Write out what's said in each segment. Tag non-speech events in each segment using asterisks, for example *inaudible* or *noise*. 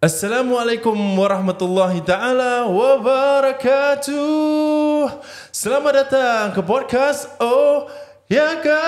Assalamualaikum warahmatullahi taala wabarakatuh. Selamat datang ke podcast Oh Ya Ke.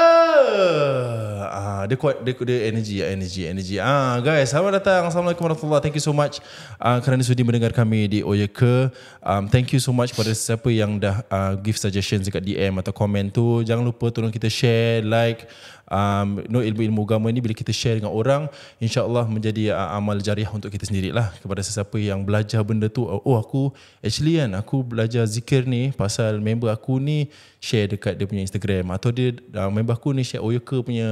Ah, dia kuat dia kuat energy energy energy. Ah, guys, selamat datang. Assalamualaikum warahmatullahi. Thank you so much ah, kerana sudi mendengar kami di Oh Ya Ke. Um, thank you so much kepada siapa yang dah uh, give suggestions dekat DM atau komen tu. Jangan lupa tolong kita share, like um, no ilmu-ilmu agama ni bila kita share dengan orang insyaallah menjadi uh, amal jariah untuk kita sendiri lah kepada sesiapa yang belajar benda tu oh, oh aku actually kan aku belajar zikir ni pasal member aku ni share dekat dia punya Instagram atau dia uh, member aku ni share Oyoka oh, punya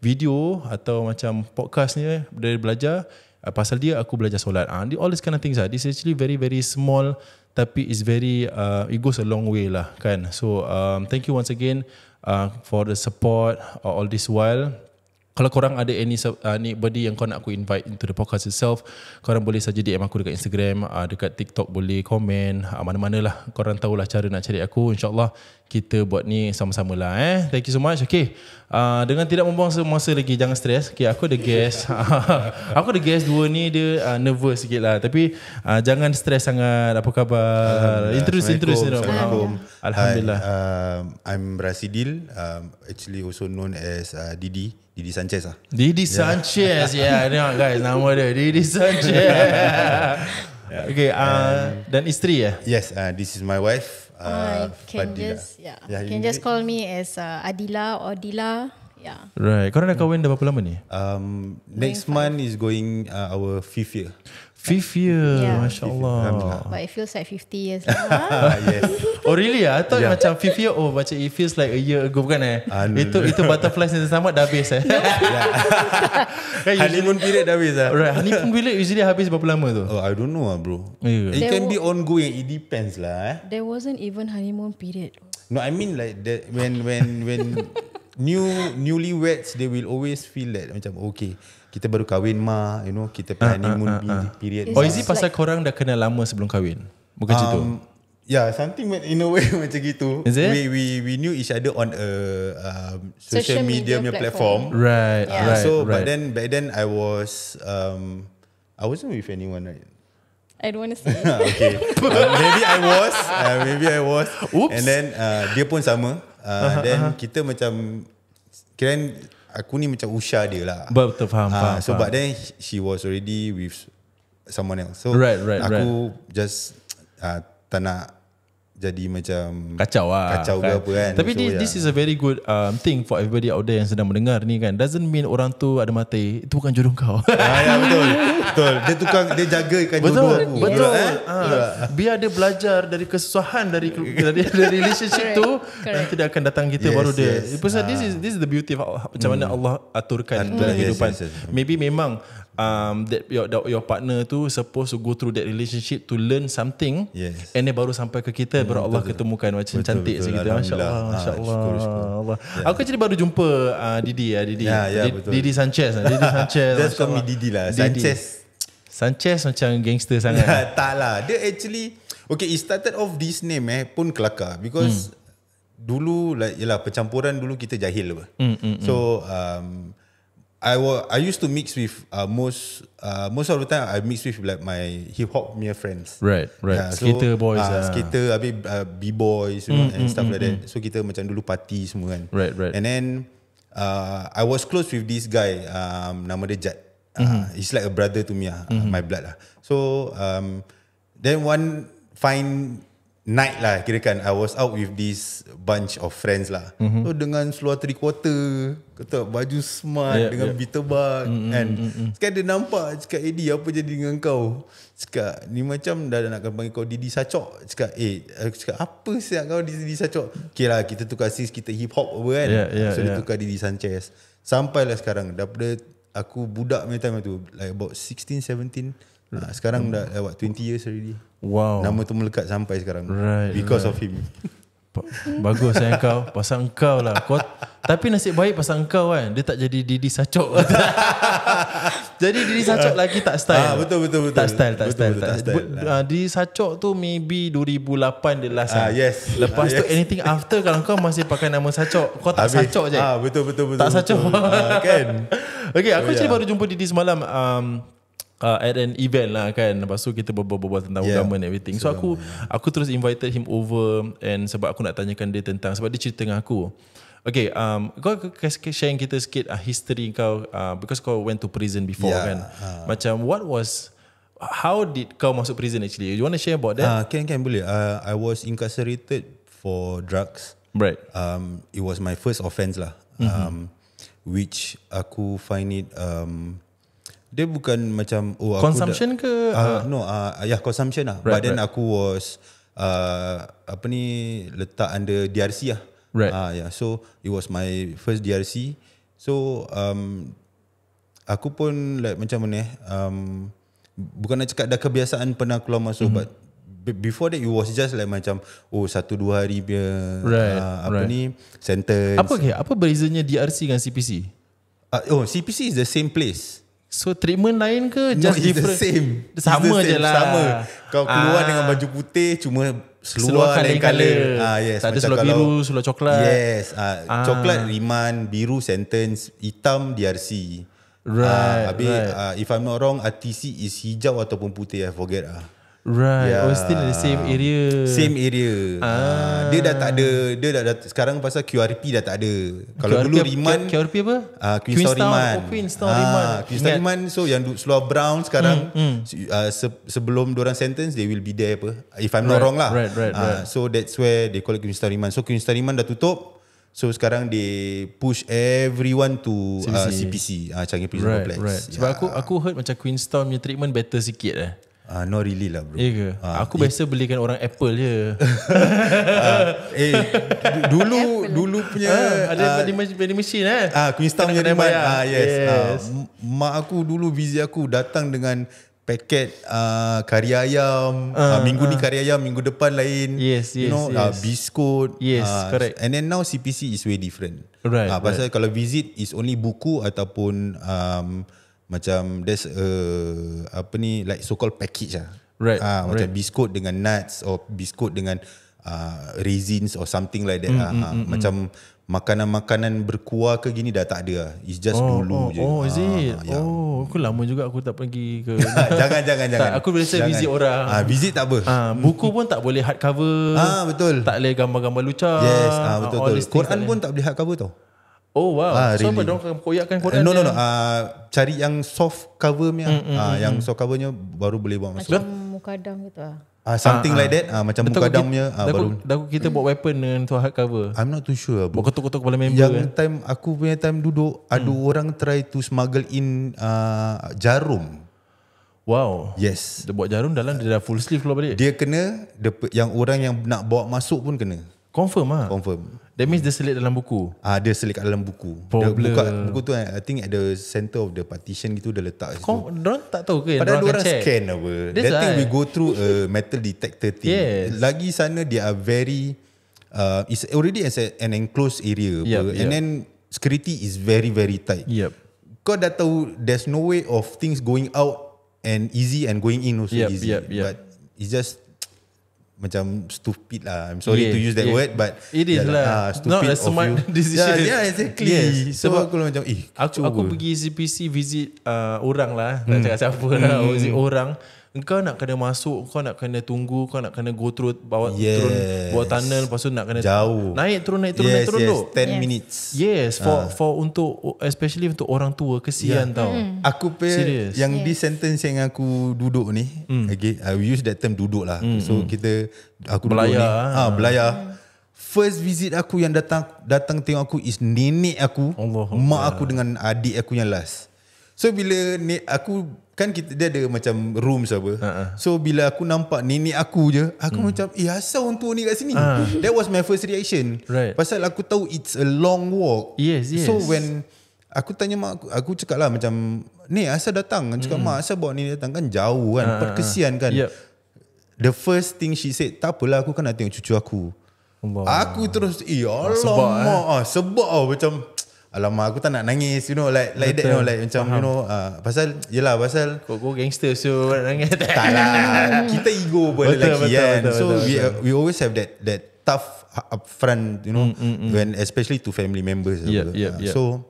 video atau macam podcast ni dia belajar uh, pasal dia aku belajar solat and ah, all this kind of things uh, this is actually very very small tapi it's very uh, it goes a long way lah kan so um, thank you once again uh, for the support uh, all this while kalau korang ada any uh, anybody yang kau nak aku invite into the podcast itself, korang boleh saja DM aku dekat Instagram, uh, dekat TikTok boleh komen, uh, mana-mana lah. Korang tahulah cara nak cari aku. InsyaAllah kita buat ni sama-sama lah eh. Thank you so much. Okay. Uh, dengan tidak membuang masa lagi, jangan stres. Okay, aku ada guest. *laughs* aku ada guest dua ni, dia uh, nervous sikit lah. Tapi uh, jangan stres sangat. Apa khabar? Introduce, introduce. Assalamualaikum. Assalamualaikum. Alhamdulillah. Hi, um, I'm Rasidil. Um, actually also known as uh, Didi. Didi Sanchez lah. Didi yeah. Sanchez. Yeah, tengok *laughs* guys. Nama dia Didi Sanchez. *laughs* okay. Uh, um, dan isteri ya? Yeah? Yes, uh, this is my wife. Uh, can just yeah. yeah you can just call me as uh, Adila or Dila. Yeah. Right. Kau dah kahwin dah berapa lama ni? Um, next month is going uh, our fifth year. Fifth year, yeah. Masya Allah. But it feels like 50 years lah. *laughs* oh really? I thought yeah. macam fifth year, oh macam it feels like a year ago. Bukan eh? Uh, itu no. itu butterflies yang sama dah habis eh? No. *laughs* yeah. Kan honeymoon period dah habis lah. Eh? Right. Honeymoon period usually habis berapa lama tu? Oh, I don't know lah bro. Yeah. It can be ongoing. It depends lah eh. There wasn't even honeymoon period. No, I mean like that when when when *laughs* new newlyweds they will always feel that macam okay kita baru kahwin mah you know kita planning uh, uh, uh, period oh is it pasal like, korang dah kenal lama sebelum kahwin bukan macam um, tu ya, Yeah, something in a way *laughs* macam gitu. We we we knew each other on a um, social, social media, media platform. platform. Right, yeah. right. So, right. but then but then I was um, I wasn't with anyone. Right? I don't want to say. *laughs* Ah, okay, uh, maybe I was. Uh, maybe I was. Oops. And then uh, dia pun sama. Uh, uh-huh, then uh-huh. kita macam kira aku ni macam usha dia lah. Betul faham. Ha, faham so faham. but then she was already with someone else. So right, right, aku right. just uh, tak nak jadi macam kacau lah kacau ke kan. apa kan tapi this, this ya. is a very good um, thing for everybody out there yang sedang mendengar ni kan doesn't mean orang tu ada mata itu bukan jodoh kau *laughs* ah, ya, betul betul dia tukang dia jaga ikan betul, aku betul, betul, betul, eh? ah. betul, biar dia belajar dari kesusahan dari *laughs* dari, relationship tu nanti dia akan datang kita yes, baru dia yes. Because ah. this is this is the beauty of macam mana mm. Allah aturkan dalam hidupan yes, yes, yes. maybe memang um, that your your partner tu supposed to go through that relationship to learn something yes. and then baru sampai ke kita hmm, baru Allah betul, ketemukan macam betul, cantik betul, segitu masya-Allah ah, masya-Allah Allah. Yeah. Aku jadi baru jumpa uh, Didi ya uh, Didi. Yeah, yeah, Didi, Didi Sanchez ah, Didi *laughs* Sanchez. Just call me Didi lah Didi. Sanchez. Sanchez macam gangster sangat. Yeah, *laughs* tak lah. Dia actually okay it started off this name eh pun kelakar because hmm. dulu like, yalah percampuran dulu kita jahil hmm, hmm, hmm, so um, I was I used to mix with uh, most uh, most of the time I mix with like my hip hop mere friends. Right, right. Yeah, skater boys, ah, ah. uh, uh. skater, abe uh, b boys, mm, know, and mm, stuff mm, like mm. that. So kita macam dulu party semua kan. Right, right. And then uh, I was close with this guy, um, nama dia Jad. Ah, mm-hmm. He's like a brother to me, uh, mm-hmm. my blood lah. Uh. So um, then one fine night lah kira kan I was out with this bunch of friends lah mm-hmm. so dengan seluar three quarter kata baju smart yeah, dengan yeah. bitter bag mm-hmm, and mm-hmm. sekarang dia nampak cakap Eddie eh, apa jadi dengan kau cakap ni macam dah nak panggil kau Didi Sacok cakap eh cakap apa siap kau Didi Sacok okay lah kita tukar sis kita hip hop apa kan yeah, yeah, so yeah. dia tukar Didi Sanchez sampai lah sekarang daripada aku budak punya time tu like about 16, 17 mm-hmm. uh, sekarang hmm. dah lewat 20 years already Wow. Nama tu melekat sampai sekarang. Right. Because right. of him. Bagus sayang eh kau Pasal kau lah kau, Tapi nasib baik pasal kau kan Dia tak jadi Didi Sacok *laughs* Jadi Didi Sacok lagi tak style ha, betul, betul betul Tak style tak betul, style, betul, betul, tak, betul, tak ah, Didi Sacok tu maybe 2008 dia last ha, yes. Lepas ha, yes. tu anything after Kalau kau masih pakai nama Sacok Kau tak Habis. Sacok je ha, betul, betul betul Tak betul, Sacok betul, Ha, kan? *laughs* Okay aku oh, actually yeah. baru jumpa Didi semalam um, uh, at an event lah kan lepas tu kita berbual-bual tentang yeah. agama and everything so, aku lah. aku terus invited him over and sebab aku nak tanyakan dia tentang sebab dia cerita dengan aku Okay, um, kau share yang kita sikit uh, history kau uh, because kau went to prison before yeah. kan. Uh. Macam what was how did kau masuk prison actually? You want to share about that? Ah, uh, can can boleh. Uh, I was incarcerated for drugs. Right. Um, it was my first offence lah. Mm-hmm. Um, which aku find it um, dia bukan macam oh aku consumption dah, ke ah, uh, no uh, ya yeah, consumption lah. Right, But then right. aku was uh, apa ni letak under DRC lah. Right. Uh, yeah. So it was my first DRC. So um aku pun like macam mana eh um bukan nak cakap dah kebiasaan pernah keluar masuk mm-hmm. but before that it was just like macam oh satu dua hari dia right, uh, apa right. ni sentence apa okay, apa berizanya DRC dengan CPC uh, oh CPC is the same place So treatment lain ke Just no, different the same Sama the je lah Sama Kau keluar ah. dengan baju putih Cuma seluar, seluar lain color. Ah, yes. Tak ada seluar kalau, biru Seluar coklat Yes ah, ah. Coklat riman Biru sentence Hitam DRC Right ah, Habis right. Ah, If I'm not wrong RTC is hijau Ataupun putih I forget ah. Right. Yeah. Oh, still in the same area. Same area. Ah. Uh, dia dah tak ada. Dia dah, dah sekarang pasal QRP dah tak ada. Kalau QRP, dulu Riman. QRP apa? Ah, Queenstown, Queenstown Riman. Oh, Queenstown uh, ah, Riman. Queenstown Riman. So yang seluar Brown sekarang. Mm, mm. Uh, se- sebelum orang sentence, they will be there apa. If I'm right, not wrong lah. Right, right, uh, right. So that's where they call it Queenstown Riman. So Queenstown Riman dah tutup. So sekarang they push everyone to CPC, uh, CPC uh, canggih Prison right, Complex. Right. Sebab ya. aku aku heard macam Queenstown punya treatment better sikit lah. Ah, uh, not really lah bro. Iya uh, ah, aku biasa eh. belikan orang Apple je. uh, *laughs* eh, dulu Apple. dulu punya uh, ada vending uh, machine, machine eh. Ah, uh, Queenstown punya vending machine. Ah, yes. yes. Uh, mak aku dulu busy aku datang dengan paket uh, kari ayam uh, uh, minggu uh. ni kari ayam minggu depan lain yes, yes, you know yes. Uh, biskut yes uh, correct and then now CPC is way different right, uh, pasal kalau visit is only buku ataupun um, macam there's a apa ni like so called package lah. Right. Ah, macam right. biskut dengan nuts or biskut dengan uh, raisins or something like that. Mm, ah, mm, mm, ah. Mm, macam makanan-makanan berkuah ke gini dah tak ada lah. It's just oh, dulu oh, je. Oh, is ah, it? Ah, oh, aku lama juga aku tak pergi ke. jangan, *laughs* jangan, jangan. Tak, aku biasa visit orang. Ah, visit tak apa. Ah, buku pun tak boleh hardcover. Ah, betul. Tak boleh gambar-gambar lucah. Yes, ah, betul-betul. Ah, Quran pun tak boleh hardcover tau. Oh wow. Ah, so really. apa dong koyakkan koran? Eh, no no no. Ah, cari yang soft cover ni. Mm, mm, ah, mm. yang mm. soft covernya baru boleh buat masuk. Macam mukadam gitu ah. Ah, something ah, ah. like that ah, Macam muka damnya ah, baru. Dah kita buat weapon Dengan tu hard cover I'm not too sure Buat ketuk-ketuk kepala member Yang kan. time Aku punya time duduk hmm. Ada orang try to smuggle in uh, Jarum Wow Yes Dia buat jarum dalam Dia dah full sleeve keluar balik Dia kena dia, Yang orang yang nak bawa masuk pun kena Confirm ah. Confirm That means dia selit dalam buku. Ah, dia selit kat dalam buku. Problem. Dia buka buku tu I think at the center of the partition gitu dia letak situ. Kau orang tak tahu ke? Padahal orang scan check. apa. That's That thing we go through a metal detector thing. Yes. Lagi sana dia are very uh, it's already as an enclosed area. Yep, yep. And then security is very very tight. Yep. Kau dah tahu there's no way of things going out and easy and going in also yep, easy. Yep, yep. But it's just macam stupid lah. I'm sorry yeah, to use that yeah. word, but it is lah. Ah, stupid Not a smart of you. *laughs* decision. Yeah, yeah exactly. Yes. So Sebab aku macam, eh, aku, aku pergi CPC visit uh, orang lah. Hmm. Tak cakap siapa lah, hmm. lah. Visit orang. Kau nak kena masuk Kau nak kena tunggu Kau nak kena go through Bawa yes. turun Bawa tunnel Lepas tu nak kena Jauh Naik turun naik turun yes, naik turun yes. 10 yes. minutes Yes for, ha. for untuk Especially untuk orang tua Kesian yeah. tau mm. Aku pay Serious. Yang yes. this sentence yang aku duduk ni mm. Okay I use that term duduk lah mm. So mm. kita Aku belayar. duduk ni ha, Belayar mm. First visit aku yang datang Datang tengok aku Is nenek aku Allah Mak Allah. aku dengan adik aku yang last So bila ni aku kan kita dia ada macam room apa. Uh-uh. So bila aku nampak nenek aku je, aku hmm. macam, "Eh, asal orang tua ni kat sini?" Uh. That was my first reaction. Right. Pasal aku tahu it's a long walk. Yes, yes. So when aku tanya mak aku, aku cakap lah macam, "Ni asal datang?" kan? cakap, hmm. "Mak, asal bawa ni datang kan jauh kan, uh-huh. perkesian kan." Yep. The first thing she said, "Tak apalah, aku kan nak tengok cucu aku." Allah. Aku terus, "Ya Allah, mak, eh. eh? ah, sebab ah macam Alamak aku tak nak nangis You know like Like Betul. that you know Like macam Faham. you know uh, Pasal Yelah pasal Kau kau gangster so nangis *laughs* Tak lah Kita ego pun Betul, lelaki, betul, kan? betul, So betul, we we always have that That tough Upfront You know mm, mm, mm, when Especially to family members yeah, yeah, yeah. So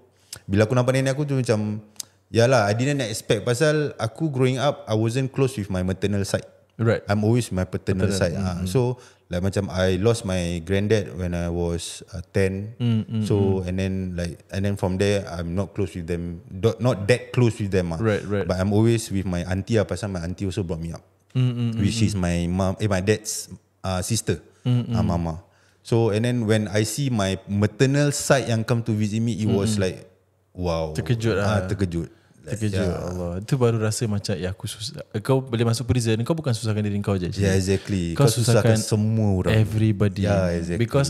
Bila aku nampak nenek aku tu macam Yalah I didn't expect Pasal aku growing up I wasn't close with my maternal side Right I'm always my paternal, paternal. side ah. mm. ha. So Like macam I lost my granddad when I was uh, 10. Mm, mm, so mm. and then like and then from there I'm not close with them. Not not that close with them. Ah. Right, right. But I'm always with my auntie. Ah, pasal my auntie also brought me up, mm, mm, mm which mm, is mm. my mom. Eh, my dad's uh, sister. Mm, uh, mama. So and then when I see my maternal side yang come to visit me, it mm, was mm. like wow. Terkejut ah. Uh, terkejut. Terkejut yeah. Allah Itu baru rasa macam Ya aku susah Kau boleh masuk prison Kau bukan susahkan diri kau je yeah, exactly Kau, kau susahkan, susahkan semua orang Everybody yeah, exactly Because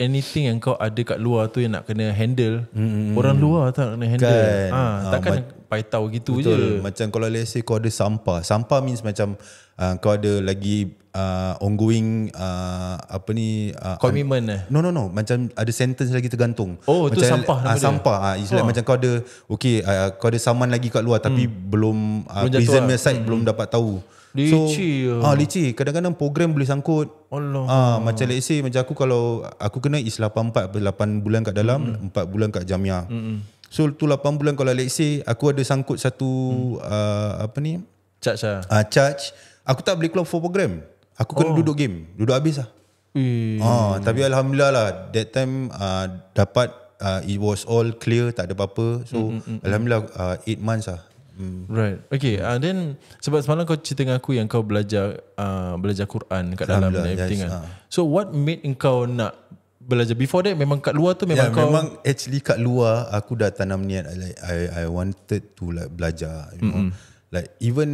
anything yang kau ada kat luar tu Yang nak kena handle mm-hmm. Orang luar tak nak kena handle kan. ha, Takkan ha, ma- paitau gitu betul. je Macam kalau let's kau ada sampah Sampah means macam uh, kau ada lagi uh, ongoing uh, apa ni uh, commitment eh no no no macam ada sentence lagi tergantung oh macam, tu sampah uh, sampah uh, it's like oh. macam kau ada okay uh, kau ada saman lagi kat luar tapi hmm. belum uh, prison lah. site hmm. belum dapat tahu Leci so, ah, Lici Kadang-kadang program boleh sangkut Allah. Ah, Macam let's say Macam aku kalau Aku kena is 8, 8 bulan kat dalam mm-hmm. 4 bulan kat jamia mm-hmm. So tu 8 bulan Kalau let's say Aku ada sangkut satu mm. uh, Apa ni Charge lah uh, Charge Aku tak boleh keluar for program Aku kena oh. duduk game Duduk habis lah hmm. ah, Tapi Alhamdulillah lah That time uh, Dapat uh, It was all clear Tak ada apa-apa So mm, mm, mm, mm. Alhamdulillah 8 uh, months lah Hmm. Right Okay uh, Then Sebab semalam kau cerita dengan aku Yang kau belajar uh, Belajar Quran Kat dalam yes, kan? uh. So what made kau nak Belajar Before that Memang kat luar tu Memang yeah, kau Memang actually kat luar Aku dah tanam niat Like I, I wanted to like Belajar you mm-hmm. know? Mm. Like even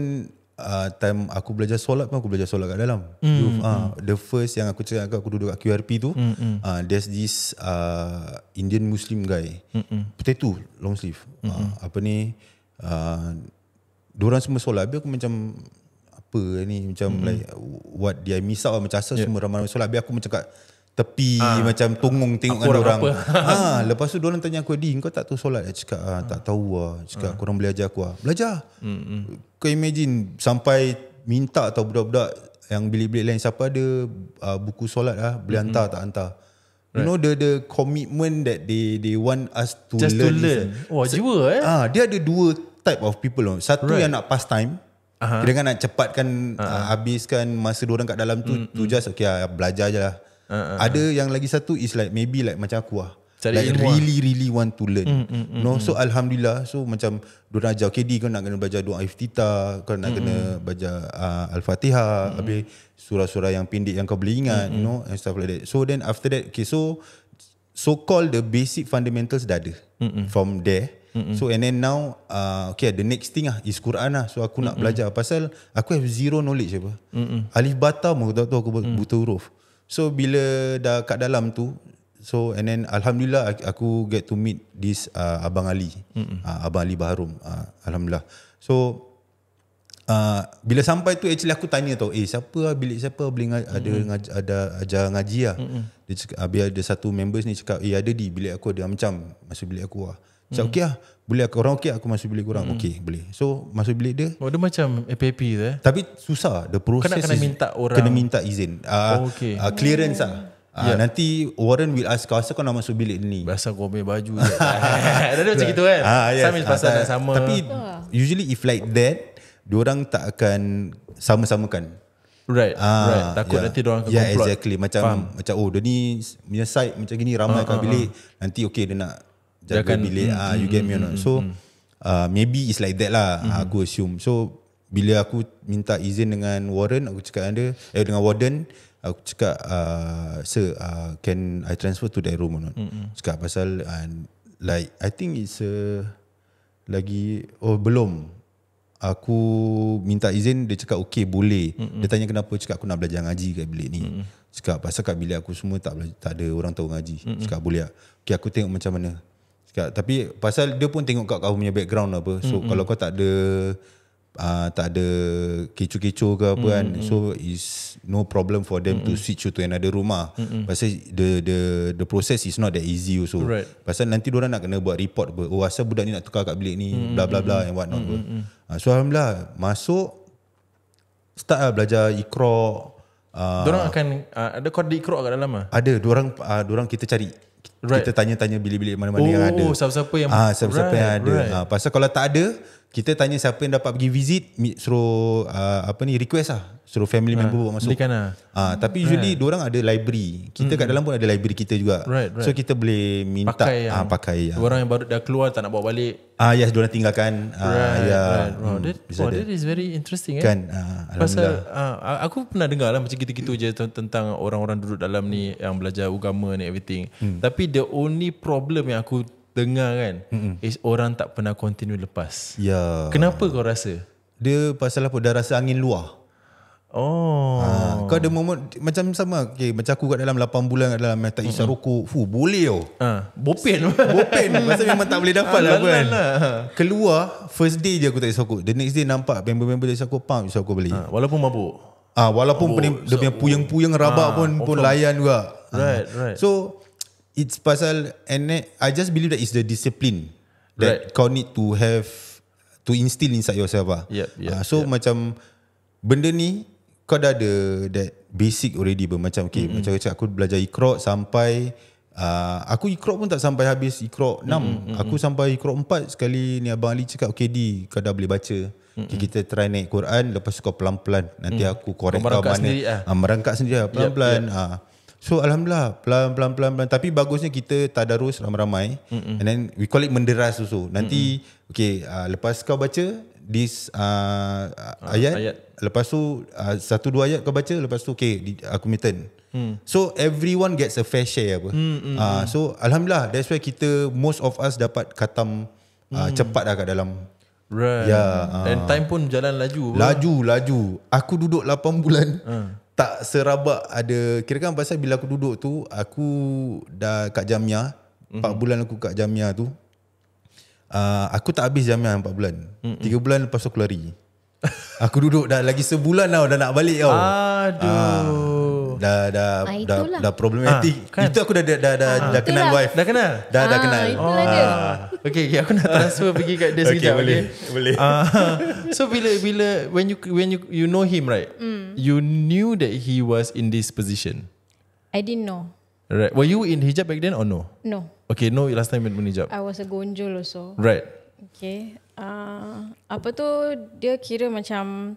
uh, time aku belajar solat pun aku belajar solat kat dalam. Mm, uh, mm. The first yang aku cakap aku duduk kat QRP tu, mm, mm. Uh, there's this uh, Indian Muslim guy. Mm, hmm. tu, long sleeve. Mm, uh, Apa ni, uh, diorang semua solat. Habis aku macam, apa ni, macam mm. like what dia miss out. Lah macam asal yeah. semua ramai-ramai solat. Habis aku macam kat, tepi ha. macam tunggung tengok kan orang. Ha, *laughs* lepas tu orang tanya aku, eh, "Di, kau tak tahu solat?" Dia cakap, ha, tak tahu ah." Cakap, ha. "Kau belajar aku Belajar. Hmm. Kau imagine sampai minta atau budak-budak yang bilik-bilik lain siapa ada uh, buku solat ah, boleh hantar tak hantar. You right. know the the commitment that they they want us to Just learn. Just learn. Wah, oh, jiwa eh. Ah, ha, dia ada dua type of people. Satu right. yang nak pass time Uh-huh. Dengan nak cepatkan uh-huh. uh, Habiskan Masa orang kat dalam tu mm, Tu just Okay uh, belajar je lah uh, ada yang lagi satu is like maybe like macam aku lah Cari like ilmu. really ah. really want to learn mm, mm, mm, no mm. so alhamdulillah so macam dua nak ajar KD kau nak kena belajar doa iftitah kau nak mm, kena mm. belajar uh, al-fatihah mm, mm, habis surah-surah yang pendek yang kau boleh ingat mm, you mm. know and stuff like that so then after that okay so so called the basic fundamentals dah ada mm, mm. from there mm, So and then now uh, Okay the next thing lah Is Quran lah So aku Mm-mm. nak belajar Pasal aku have zero knowledge apa. Alif batam Aku tak tahu aku buta huruf So bila dah kat dalam tu So and then Alhamdulillah aku get to meet this uh, Abang Ali. Uh, Abang Ali Baharum. Uh, Alhamdulillah. So uh, bila sampai tu actually aku tanya tau eh siapa lah bilik siapa boleh mm-hmm. ada ngaji ada ajar ngaji lah mm-hmm. habis ada satu members ni cakap eh ada di bilik aku ada macam masuk bilik aku lah mm-hmm. cakap ah, boleh aku orang okey aku masuk bilik orang mm-hmm. okey boleh so masuk bilik dia oh, dia macam happy-happy tu eh tapi susah the process kena, kena minta orang kena minta izin uh, oh, okay. uh, clearance ah. hmm Uh, yeah. Nanti Warren will ask kau, kau nak masuk bilik ni? Rasa kau punya baju *laughs* je. *laughs* Dia macam gitu kan? Uh, yes. Sambil pasal uh, sama. Tapi usually if like that, Orang tak akan sama-samakan. Right. Ah, right. Takut yeah. nanti orang akan Yeah, exactly. Macam Faham. macam oh, dia ni punya side macam gini ramai kan uh, uh, bilik. Uh. Nanti okay dia nak jaga dia bilik. Mm, ah, you get me or mm, not? Mm, so mm. uh, maybe it's like that lah. Mm. Aku assume. So bila aku minta izin dengan Warren, aku cakap dengan dia, eh dengan warden, aku cakap uh, sir, uh, can I transfer to that room or not? Mm-mm. Cakap pasal uh, like I think it's a uh, lagi oh belum Aku minta izin Dia cakap okey boleh Mm-mm. Dia tanya kenapa Cakap aku nak belajar ngaji Kat bilik ni Mm-mm. Cakap pasal kat bilik aku Semua tak tak ada orang tahu ngaji Mm-mm. Cakap boleh lah aku tengok macam mana Cakap tapi Pasal dia pun tengok kat kau punya background apa So Mm-mm. kalau kau tak ada uh, tak ada kecoh-kecoh ke apa mm, kan so is no problem for them mm, to switch you to another rumah mm, pasal the the the process is not that easy also right. pasal nanti dua orang nak kena buat report apa oh asal budak ni nak tukar kat bilik ni mm, bla bla bla and what not mm, mm, uh, ah, so alhamdulillah masuk start lah belajar ikra uh, ah. orang akan uh, ada kod ikra kat dalam ah ada dua orang uh, orang kita cari Right. Kita tanya-tanya bilik-bilik mana-mana oh, yang ada. Oh, siapa-siapa yang, ah, siapa-siapa right, yang ada. Right. Ah, pasal kalau tak ada, kita tanya siapa yang dapat pergi visit suruh uh, apa ni request lah suruh family ha, member buat masuk kan lah. ha, tapi usually right. diorang ada library kita mm. kat dalam pun ada library kita juga right, right. so kita boleh minta pakai ah, yang, ha, pakai yang orang yang baru dah keluar tak nak bawa balik ah yes diorang tinggalkan right, ya right. Wow, hmm, that, wow, that is very interesting eh? kan uh, pasal uh, aku pernah dengar lah macam gitu-gitu je tentang orang-orang duduk dalam ni yang belajar agama ni everything hmm. tapi the only problem yang aku setengah kan mm-hmm. is orang tak pernah continue lepas. Ya. Yeah. Kenapa kau rasa? Dia pasal apa? Dah rasa angin luar. Oh. Ha, kau ada moment macam sama. Okay, macam aku kat dalam 8 bulan kat dalam eh, tak isap rokok. Fu, boleh oh. Ha, bopen. *laughs* bopen. Masa memang tak boleh dapat lah, kan. lah Keluar first day je aku tak isap rokok. The next day nampak member-member dia isap rokok pump isap rokok Ha, walaupun mabuk. Ah, ha, walaupun mabuk. pening, so, dia punya puyeng-puyeng ah, rabak ha, pun pun layan juga. Ah. Right, right. So it's pasal and I just believe that it's the discipline that right. kau need to have to instill inside yourself ah. Yep, yep, uh, so yep. macam benda ni kau dah ada that basic already ber macam okay, mm-hmm. macam cakap aku belajar ikro sampai uh, aku ikro pun tak sampai habis ikro 6 mm-hmm, aku sampai ikro 4 sekali ni abang Ali cakap okay di kau dah boleh baca Okay, kita try naik Quran lepas kau pelan-pelan nanti mm. aku korek kau mana sendiri, ah. ah merangkak sendiri pelan-pelan yep, yep. So alhamdulillah pelan-pelan pelan-pelan tapi bagusnya kita tadarus ramai-ramai Mm-mm. and then we call it menderas susu. Nanti Mm-mm. okay uh, lepas kau baca this uh, uh, ayat, ayat lepas tu uh, satu dua ayat kau baca lepas tu okay aku minta turn. Mm. So everyone gets a fair share apa. Uh, so alhamdulillah that's why kita most of us dapat katam uh, cepat dah kat dalam Right. Yeah, uh, and ah. time pun jalan laju. Laju, apa? laju. Aku duduk 8 bulan. Uh tak serabak ada kira kan pasal bila aku duduk tu aku dah kat Jamia 4 mm-hmm. bulan aku kat Jamia tu uh, aku tak habis Jamia 4 bulan mm-hmm. 3 bulan lepas aku lari *laughs* aku duduk dah lagi sebulan tau dah nak balik tau aduh uh, dah dah ah, dah, dah problematik. Ah, kan? Itu aku dah dah dah, ah, dah, kenal lah. wife. Dah kenal. Dah ah, dah kenal. Itulah oh. dia. Okay, okay, aku nak transfer pergi kat dia *laughs* sekejap. Okay, boleh. Okay. Boleh. Ah, *laughs* so bila bila when you when you you know him right? Mm. You knew that he was in this position. I didn't know. Right. Were you in hijab back then or no? No. Okay, no last time you in hijab. I was a gonjol also. Right. Okay. uh, apa tu dia kira macam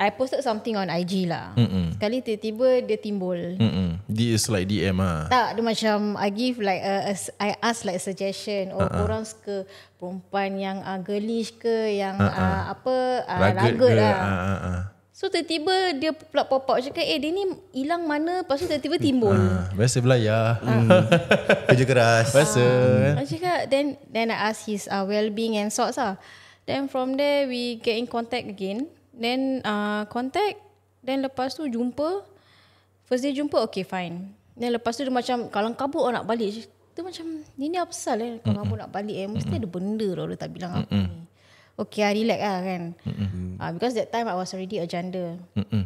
I posted something on IG lah. Mm-mm. Sekali tiba-tiba dia timbul. Mm-mm. Dia is like DM ah. Tak, dia macam I give like a, a I ask like a suggestion Oh uh-uh. orang suka perempuan yang uh, girlish ke yang uh-uh. uh, apa uh, ragged ke. lah. Uh-uh. So tiba-tiba dia pula pop up cakap eh dia ni hilang mana lepas tu tiba-tiba timbul. Uh, biasa ya, Uh. *laughs* Kerja keras. Biasa. Uh, cakap then then I ask his uh, well-being and sorts lah. Then from there we get in contact again. Then uh, contact Then lepas tu jumpa First day jumpa Okay fine Then lepas tu dia macam Kalau kabut orang nak balik Dia macam ni ni apa pasal eh Kalau kabut nak balik eh Mesti ada benda lah Dia tak bilang aku ni Okay lah relax lah kan mm-hmm. uh, Because that time I was already a janda mm-hmm.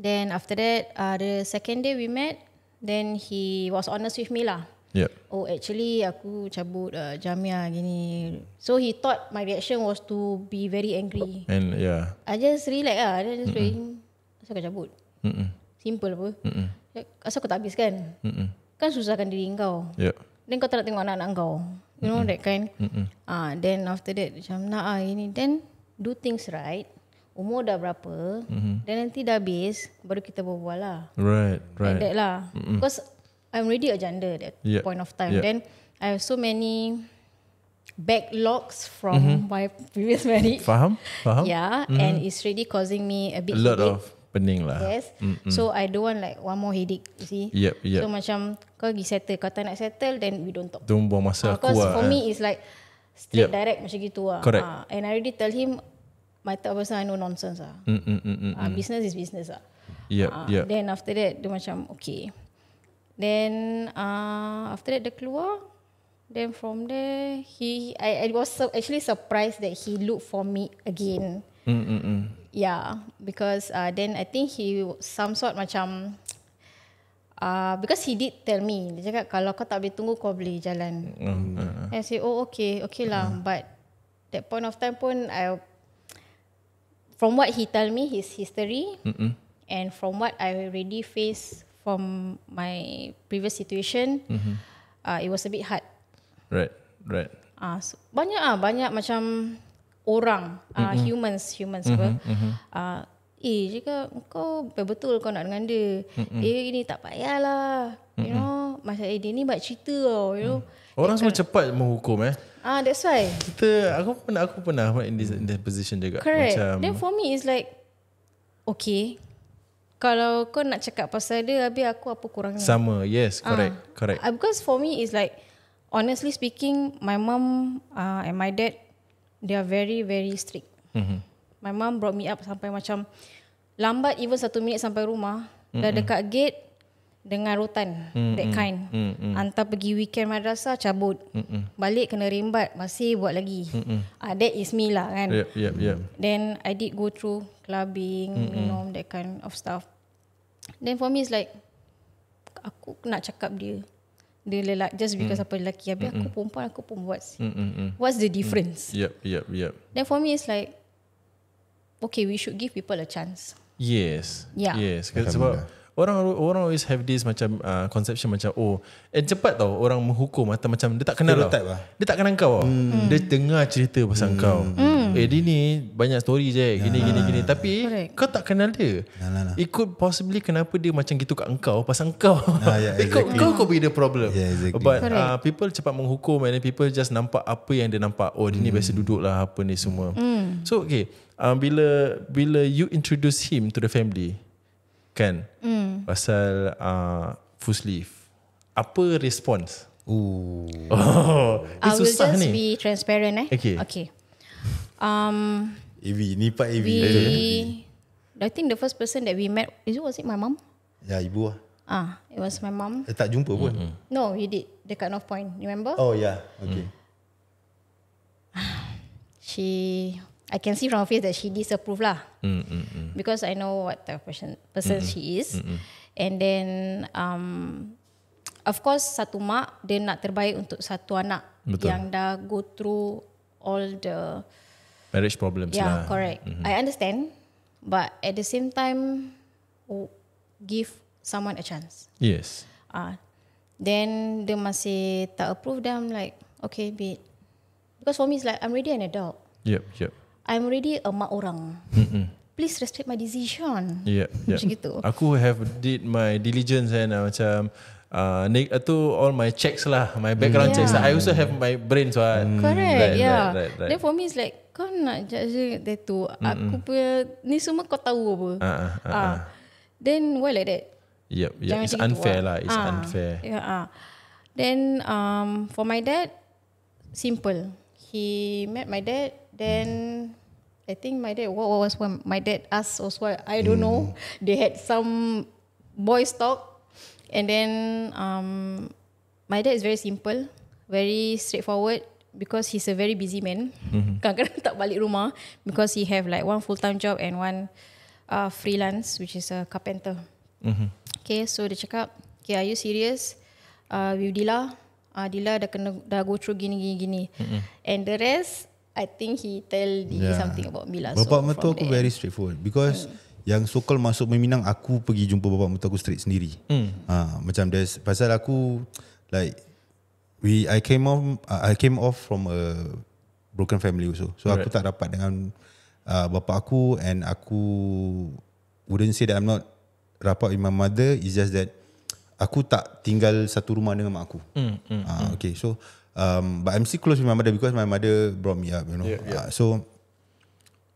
Then after that uh, The second day we met Then he was honest with me lah yep. oh actually aku cabut uh, jamia gini so he thought my reaction was to be very angry and yeah i just relax lah i just saying asal kau cabut Mm-mm. simple apa Mm-mm. asal kau tak habiskan Mm-mm. kan susahkan diri kau yep. then kau tak nak tengok anak-anak kau you Mm-mm. know that kind Mm-mm. ah then after that macam nak ah ini then do things right Umur dah berapa mm-hmm. Dan nanti dah habis Baru kita berbual lah Right, right. Like that lah mm-hmm. Because I'm already agenda at that yeah. point of time. Yeah. Then I have so many backlogs from mm-hmm. my *laughs* previous marriage. Faham? Faham? Yeah, mm-hmm. and it's really causing me a bit a lot of pening lah. Yes. Mm-mm. So I don't want like one more headache, you see. Yep, yep. So macam kau pergi settle, kau tak nak settle then we don't talk. Don't buang masa ah, aku. Because lah, for eh. me it's like straight yep. direct macam gitu lah. ah. Correct. Uh, and I already tell him my third person I know nonsense lah. ah. Mm, hmm mm, mm, uh, business is business ah. Yeah uh, yep. Then after that dia macam okay. Then uh, after that dia keluar. Then from there he I, I was so actually surprised that he looked for me again. Mm mm mm. Yeah, because uh, then I think he some sort macam *tsk* Uh, because he did tell me Dia cakap Kalau kau tak boleh tunggu Kau boleh jalan mm, mm, mm. And I say Oh okay Okay lah mm. But That point of time pun I From what he tell me His history Mm-mm. And from what I already face from my previous situation, mm-hmm. uh, it was a bit hard. Right, right. Uh, so, banyak ah banyak macam orang, ah, mm-hmm. uh, humans, humans mm-hmm. apa. Mm-hmm. Uh, eh, jika kau betul kau nak dengan dia, mm-hmm. eh ini tak payahlah. Mm-hmm. You know, masa eh, dia ni cerita tau, you mm. know. Orang semua cepat menghukum eh. Ah, that's why. Kita, aku pernah, aku pernah in this, in this position juga. Correct. Macam, Then for me is like, okay, kalau kau nak cakap pasal dia habis aku apa kurangnya sama yes ah. correct uh, correct ah, because for me is like honestly speaking my mom uh, ah, and my dad they are very very strict mm-hmm. my mom brought me up sampai macam lambat even satu minit sampai rumah mm-hmm. dah dekat gate dengan rutan mm, that mm, kind mm, mm, mm. hantar pergi weekend madrasah cabut mm, mm. balik kena rimbat masih buat lagi mm, mm. Uh, that is me lah kan yep, yep, yep. then I did go through clubbing mm, know, mm. that kind of stuff then for me is like aku nak cakap dia dia lelak just mm. because mm. apa lelaki habis mm, aku mm. perempuan aku pun buat mm, mm, mm. what's the difference mm. yep, yep, yep. then for me is like okay we should give people a chance yes yeah. yes sebab yeah orang orang always have this macam uh, conception macam oh eh cepat tau orang menghukum atau macam dia tak kenal Lah. Dia tak kenal kau hmm. hmm. Dia dengar cerita pasal hmm. kau. Hmm. Eh dia ni banyak story je gini ya nah, gini gini nah, tapi correct. kau tak kenal dia. Nah, ya nah, Ikut possibly kenapa dia macam gitu kat engkau pasal engkau. Nah, yeah, *laughs* Ikut exactly. kau kau be the problem. Yeah, exactly. But uh, people cepat menghukum and people just nampak apa yang dia nampak. Oh dia hmm. ni biasa duduklah apa ni semua. Hmm. So okay um, bila bila you introduce him to the family kan mm. pasal uh, full sleeve apa respons Ooh. Oh, I eh, will susah just ni. be transparent eh. Okay. okay. Um, AV, ni Pak AV. I think the first person that we met, is it, was it my mom? Ya, yeah, ibu lah. Ah, it was my mom. Eh, tak jumpa pun. Mm-hmm. No, we did. The cut off point, remember? Oh, yeah. Okay. Mm. She I can see from her face that she disapprove lah. Mm, mm, mm. Because I know what the person person mm, she is. Mm, mm. And then um of course satu mak dia nak terbaik untuk satu anak Betul. yang dah go through all the marriage problems yeah, lah. Yeah, correct. Mm-hmm. I understand. But at the same time oh, give someone a chance. Yes. Ah. Uh, then dia masih tak approve them like okay babe. Because for me it's like I'm already an adult. Yep, yep. I'm already a mak orang. Mm-mm. Please respect my decision. Yeah, *laughs* yeah. Macam gitu. Aku have did my diligence and uh, macam uh, atau uh, all my checks lah, my background mm. checks. Yeah. I also have my brain so. Correct. Mm. Right, yeah. Right, right, right. Then for me is like kau nak judge dia tu. Aku punya ni semua kau tahu apa. Ah, uh, ah, uh, uh, uh. Then why like that? Yep, yep. It's unfair lah. It's uh, unfair. Yeah. Ah. Uh. Then um, for my dad, simple. He met my dad Then I think my dad what was when my dad asked also I don't mm. know. Hmm. They had some boys talk. And then um my dad is very simple, very straightforward because he's a very busy man. Mm-hmm. *laughs* tak balik rumah because he have like one full-time job and one uh freelance which is a carpenter. Mm-hmm. Okay, so dia cakap, "Okay, are you serious? Uh with Dila, uh, Dila dah kena dah go through gini gini gini." Mm-hmm. And the rest I think he tell Dee yeah. something about Mila. Bapak so mertua aku very straightforward because mm. yang sokol masuk meminang aku pergi jumpa bapak mertua aku straight sendiri. Mm. Ha, macam there's pasal aku like we I came off I came off from a broken family also. So Alright. aku tak dapat dengan uh, bapak aku and aku wouldn't say that I'm not rapat with my mother. It's just that aku tak tinggal satu rumah dengan mak aku. Mm, mm, ha, okay, so um, But I'm still close with my mother Because my mother brought me up You know yeah, yeah. Uh, So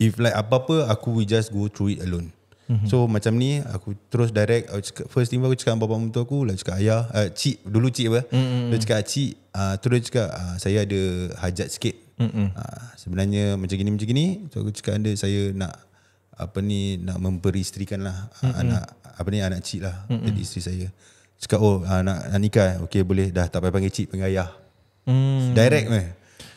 If like apa-apa Aku will just go through it alone mm-hmm. So mm-hmm. macam ni aku terus direct aku cakap, first thing aku cakap bapa mentua aku lah cakap ayah uh, cik dulu cik apa mm-hmm. dia cakap cik uh, terus cakap uh, saya ada hajat sikit mm-hmm. uh, sebenarnya macam gini macam gini so aku cakap dia saya nak apa ni nak memberi lah mm-hmm. anak apa ni anak cik lah mm-hmm. jadi isteri saya cakap oh uh, nak, nak nikah eh? okay boleh dah tak payah panggil cik panggil ayah Hmm. Direct meh.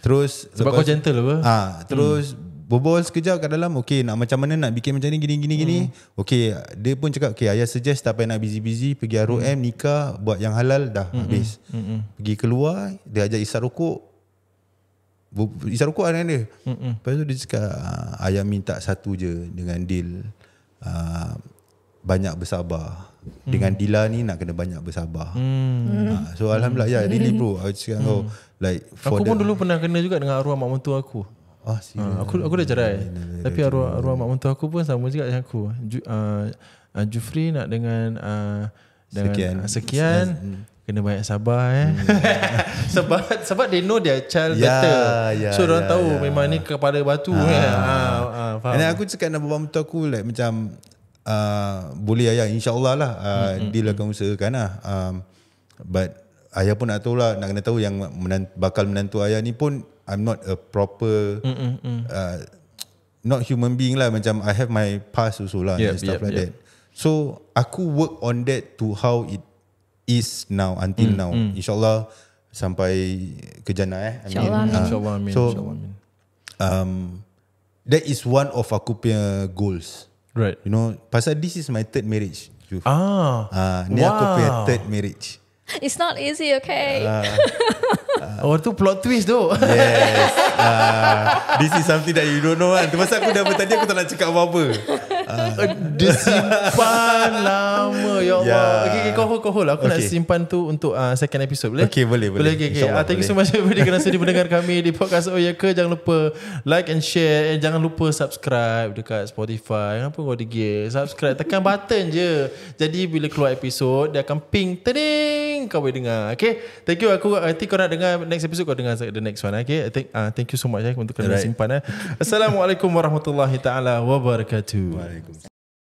Terus Sebab lepas, kau gentle apa? Ha, terus hmm. Bobol sekejap kat dalam Okay nak macam mana Nak bikin macam ni Gini gini hmm. gini Okay Dia pun cakap Okay ayah suggest Tak payah nak busy busy Pergi ROM hmm. Nikah Buat yang halal Dah hmm. habis hmm. hmm, hmm. Pergi keluar Dia ajak isap rokok Isap rokok ada dia hmm. Lepas tu dia cakap ah, Ayah minta satu je Dengan deal uh, Banyak bersabar dengan Dila ni nak kena banyak bersabar. Hmm. Ha, so alhamdulillah ya yeah, really bro. Aku cakap hmm. kau like for aku pun dulu pernah kena juga dengan arwah mak mentua aku. Ah, ha, aku aku dah cerai. Nah, Tapi arwah nah. arwah mak mentua aku pun sama juga dengan aku. Ju, uh, Jufri nak dengan uh, dengan sekian, uh, sekian yes. Mm. kena banyak sabar eh. Mm. *laughs* sebab sebab they know ya, ya, dia child yeah, better. Yeah, so orang yeah, tahu yeah. memang ni kepada batu ah. kan. Ha, ah, ah, ha, aku cakap dengan mak mentua aku like macam uh, boleh ayah insyaallah lah uh, mm-hmm. deal akan usahakan lah um, but ayah pun nak tahu lah nak kena tahu yang menant- bakal menantu ayah ni pun I'm not a proper mm. uh, not human being lah macam I have my past also lah yep, and stuff yep, like yep. that so aku work on that to how it is now until mm-hmm. now mm. insyaallah sampai ke jannah eh I mean, insyaallah uh, insyaallah amin so, insyaallah amin um, That is one of aku punya goals. mm Right. You know, pasal this is my third marriage. You. Ah. Ah, ni wow. aku punya third marriage. It's not easy, okay? Uh, uh, *laughs* oh, tu plot twist tu. Yes. Uh, this is something that you don't know kan. Tu aku dah bertanya, aku tak nak cakap apa-apa. Eh, disimpan *laughs* lama Ya Allah yeah. Okay, okay kau hold lah. Aku okay. nak simpan tu Untuk uh, second episode Boleh? Okay boleh boleh. boleh okay, okay. Uh, thank you so much Everybody kerana sudi mendengar kami Di podcast Oh Ya Ke Jangan lupa Like and share And jangan lupa subscribe Dekat Spotify Kenapa kau degil Subscribe Tekan button je Jadi bila keluar episode Dia akan ping Tering kau boleh dengar. Okay. Thank you. Aku I think kau nak dengar next episode kau dengar the next one. Okay. I think, uh, thank you so much eh, untuk kena right. simpan. Eh. Assalamualaikum warahmatullahi taala wabarakatuh. Waalaikumsalam.